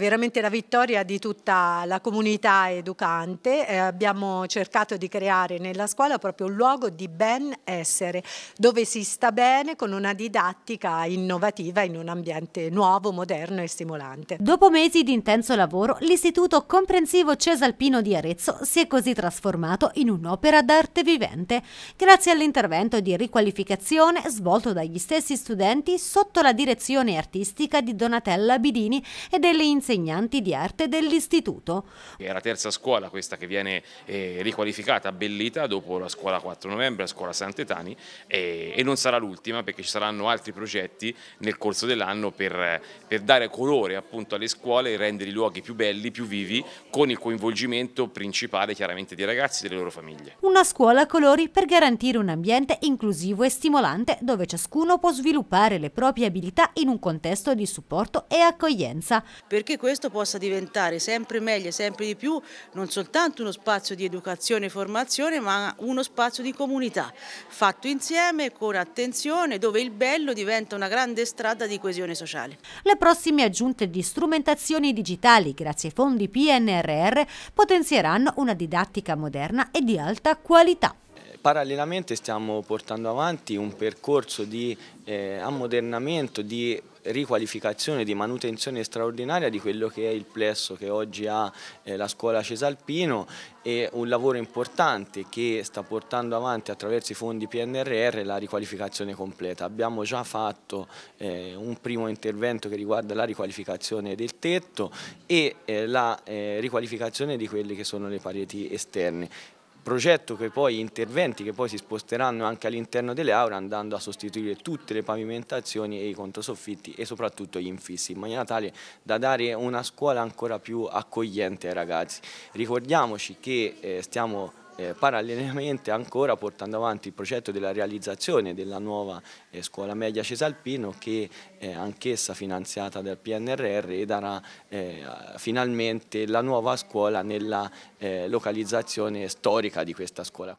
Veramente la vittoria di tutta la comunità educante, eh, abbiamo cercato di creare nella scuola proprio un luogo di benessere, dove si sta bene con una didattica innovativa in un ambiente nuovo, moderno e stimolante. Dopo mesi di intenso lavoro, l'Istituto Comprensivo Cesalpino di Arezzo si è così trasformato in un'opera d'arte vivente, grazie all'intervento di riqualificazione svolto dagli stessi studenti sotto la direzione artistica di Donatella Bidini e delle insegnanti insegnanti di arte dell'istituto. È la terza scuola questa che viene eh, riqualificata, abbellita dopo la scuola 4 novembre, la scuola Sant'Etani eh, e non sarà l'ultima perché ci saranno altri progetti nel corso dell'anno per, per, dare colore appunto alle scuole e rendere i luoghi più belli, più vivi con il coinvolgimento principale chiaramente dei ragazzi e delle loro famiglie. Una scuola a colori per garantire un ambiente inclusivo e stimolante dove ciascuno può sviluppare le proprie abilità in un contesto di supporto e accoglienza. Perché questo possa diventare sempre meglio, sempre di più, non soltanto uno spazio di educazione e formazione, ma uno spazio di comunità, fatto insieme, con attenzione, dove il bello diventa una grande strada di coesione sociale. Le prossime aggiunte di strumentazioni digitali, grazie ai fondi PNRR, potenzieranno una didattica moderna e di alta qualità. Eh, parallelamente stiamo portando avanti un percorso di eh, ammodernamento, di riqualificazione di manutenzione straordinaria di quello che è il plesso che oggi ha eh, la scuola Cesalpino e un lavoro importante che sta portando avanti attraverso i fondi PNRR la riqualificazione completa. Abbiamo già fatto eh, un primo intervento che riguarda la riqualificazione del tetto e eh, la riqualificazione di quelle che sono le pareti esterne progetto che poi interventi che poi si sposteranno anche all'interno delle aule andando a sostituire tutte le pavimentazioni e i contosoffitti e soprattutto gli infissi in maniera tale da dare una scuola ancora più accogliente ai ragazzi. Ricordiamoci che eh, stiamo eh, parallelamente ancora portando avanti il progetto della realizzazione della nuova eh, scuola media Cesalpino che è eh, anch'essa finanziata dal PNRR e darà eh, finalmente la nuova scuola nella eh, localizzazione storica di questa scuola.